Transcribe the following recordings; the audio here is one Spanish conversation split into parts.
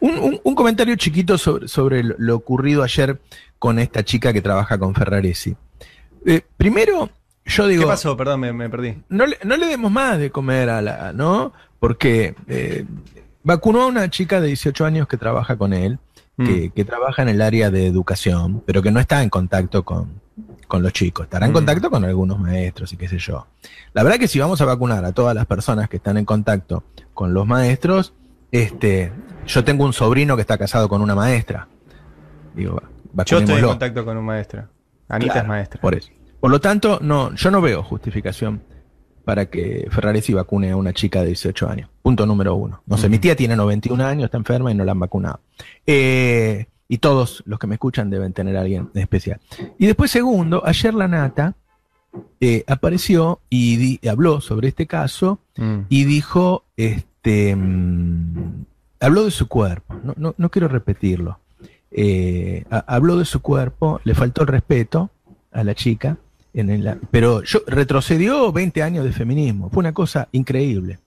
Un, comentario chiquito sobre, lo ocurrido ayer con esta chica que trabaja con Ferraresi. Eh, primero, yo digo. ¿Qué pasó? Perdón, me, perdí. No le, demos más de comer a la. ¿No? Porque eh, vacunó a una chica de 18 años que trabaja con él, mm. que, trabaja en el área de educación, pero que no está en contacto con, los chicos. Estará en mm. contacto con algunos maestros y qué sé yo. La verdad que si vamos a vacunar a todas las personas que están en contacto con los maestros, este, yo tengo un sobrino que está casado con una maestra. Digo, yo estoy en contacto con una maestra Anita es maestra. Por eso. Por lo tanto, no, yo no veo justificación para que Ferraresi vacune a una chica de 18 años. Punto número uno. No sé, mi tía tiene 91 años, está enferma y no la han vacunado. Eh, y todos los que me escuchan deben tener alguien especial. Y después, segundo, ayer la Nata eh, apareció y, habló sobre este caso mm. y dijo, este, este, mm, habló de su cuerpo, no, quiero repetirlo. Eh, habló de su cuerpo, le faltó el respeto a la chica, en pero yo, retrocedió 20 años de feminismo, fue una cosa increíble.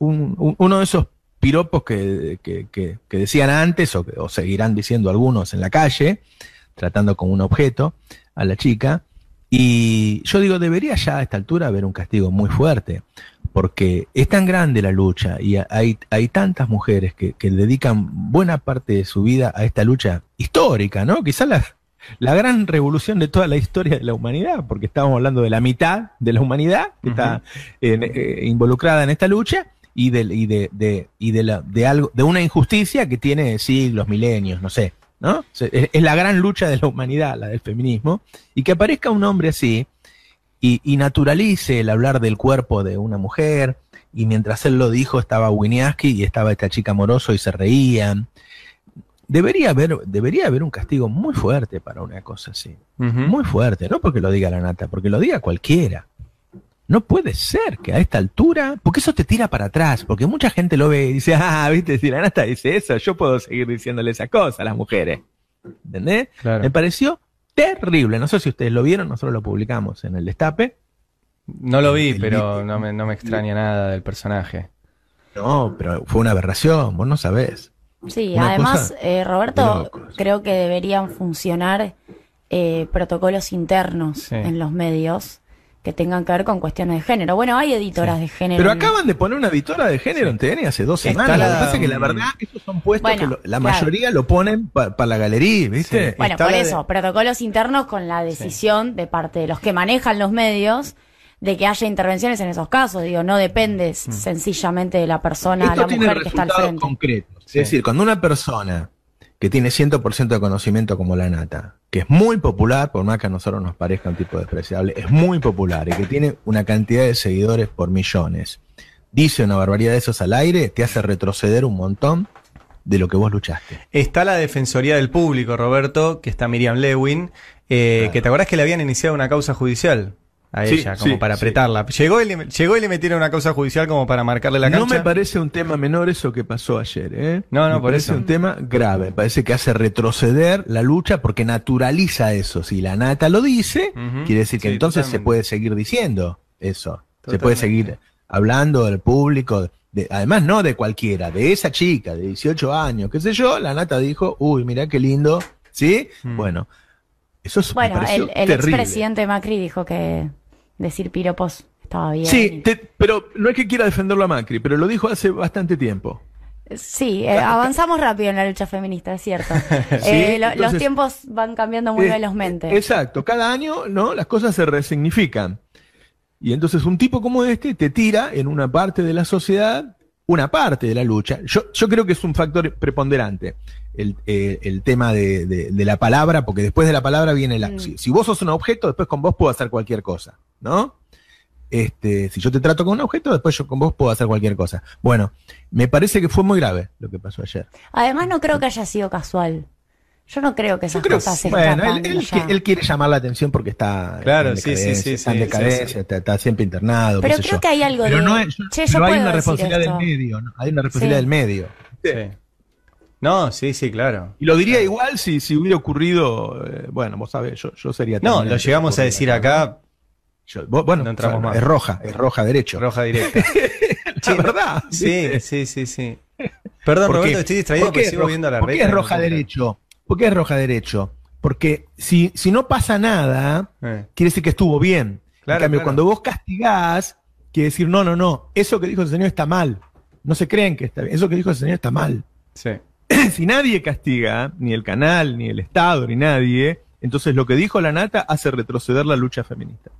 uno de esos piropos que, decían antes o, o, seguirán diciendo algunos en la calle, tratando con un objeto a la chica. Y yo digo, debería ya a esta altura haber un castigo muy fuerte porque es tan grande la lucha y hay, hay tantas mujeres que, dedican buena parte de su vida a esta lucha histórica, ¿no? Quizás la, gran revolución de toda la historia de la humanidad, porque estamos hablando de la mitad de la humanidad que está eh, involucrada en esta lucha y de, y de, la, de, algo, de una injusticia que tiene siglos, milenios, no sé, ¿no? es la gran lucha de la humanidad, la del feminismo, y que aparezca un hombre así y, naturalice el hablar del cuerpo de una mujer. Y mientras él lo dijo, estaba Winiaski y estaba esta chica amoroso y se reían. Debería haber, debería haber un castigo muy fuerte para una cosa así. Muy fuerte, no porque lo diga la nata, porque lo diga cualquiera. No puede ser que a esta altura, porque eso te tira para atrás, porque mucha gente lo ve y dice, ah, viste, si la nata dice eso, yo puedo seguir diciéndole esa cosa a las mujeres. ¿Entendés? Me pareció terrible. No sé si ustedes lo vieron, nosotros lo publicamos en el Destape. No lo vi, pero no me, extraña nada del personaje. No, pero fue una aberración, vos no sabés. Sí, además, eh, Roberto, creo que deberían funcionar eh, protocolos internos en los medios que tengan que ver con cuestiones de género. Bueno, hay editoras de género. Pero acaban de poner una editora de género en TN hace dos semanas. lo que pasa es que la mm. verdad, esos son puestos que la mayoría lo ponen para la galería, ¿viste? Bueno, por eso, protocolos internos con la decisión de parte de los que manejan los medios de que haya intervenciones en esos casos. Digo, no depende mm. sencillamente de la persona, la mujer que está al frente. Concretos. Es decir, cuando una persona que tiene 100% de conocimiento como la nata, que es muy popular, por más que a nosotros nos parezca un tipo despreciable, es muy popular y que tiene una cantidad de seguidores por millones, dice una barbaridad de esos al aire, te hace retroceder un montón de lo que vos luchaste. Está la Defensoría del Público, Roberto, que está Miriam Lewin, eh, que te acordás que le habían iniciado una causa judicial a ella, como para apretarla. Llegó, y le, llegó y le metieron una causa judicial como para marcarle la cancha. No me parece un tema menor eso que pasó ayer, ¿eh? No, no, parece un tema grave. parece que hace retroceder la lucha porque naturaliza eso. Si la nata lo dice, quiere decir que entonces se puede seguir diciendo eso. Se puede seguir hablando del público. además, no de cualquiera, de esa chica de 18 años, qué sé yo, la nata dijo, uy, mira qué lindo, ¿sí? Mm. Bueno, bueno, el, expresidente Macri dijo que decir piropos estaba bien. Sí, pero no es que quiera defenderlo a Macri, pero lo dijo hace bastante tiempo. Sí, eh, avanzamos rápido en la lucha feminista, es cierto. Eh, los tiempos van cambiando muy eh, velozmente. Exacto, cada año no, las cosas se resignifican. Y entonces un tipo como este te tira en una parte de la sociedad una parte de la lucha. Yo, creo que es un factor preponderante el, eh, tema de, la palabra, porque después de la palabra viene la... Mm. Si, vos sos un objeto, después con vos puedo hacer cualquier cosa, ¿no? Este, si yo te trato con un objeto, después yo con vos puedo hacer cualquier cosa. Bueno, me parece que fue muy grave lo que pasó ayer. Además, no creo que haya sido casual. Yo no creo que esas cosas se Bueno, él, quiere llamar la atención porque está claro, en sí, sí, sí, está en está, siempre internado. Pero creo que hay algo pero No es, pero hay una responsabilidad del medio, Hay una responsabilidad del medio. No, sí, sí, claro. Y lo diría igual si, si hubiera ocurrido. Eh, bueno, vos sabés, yo, yo sería. No, lo llegamos a decir acá. bueno, entramos más. Es roja, es roja derecho. Roja directa. la verdad. Sí, sí, sí, sí. Perdón, Roberto, estoy distraído porque sigo viendo la red ¿Por qué es roja derecho? ¿Por qué es roja derecho? Porque si, si no pasa nada, eh. quiere decir que estuvo bien. en cambio, cuando vos castigás, quiere decir, no, no, no, eso que dijo el Señor está mal. No se creen que está bien. Eso que dijo el Señor está mal. si nadie castiga, ni el canal, ni el Estado, ni nadie, entonces lo que dijo la nata hace retroceder la lucha feminista.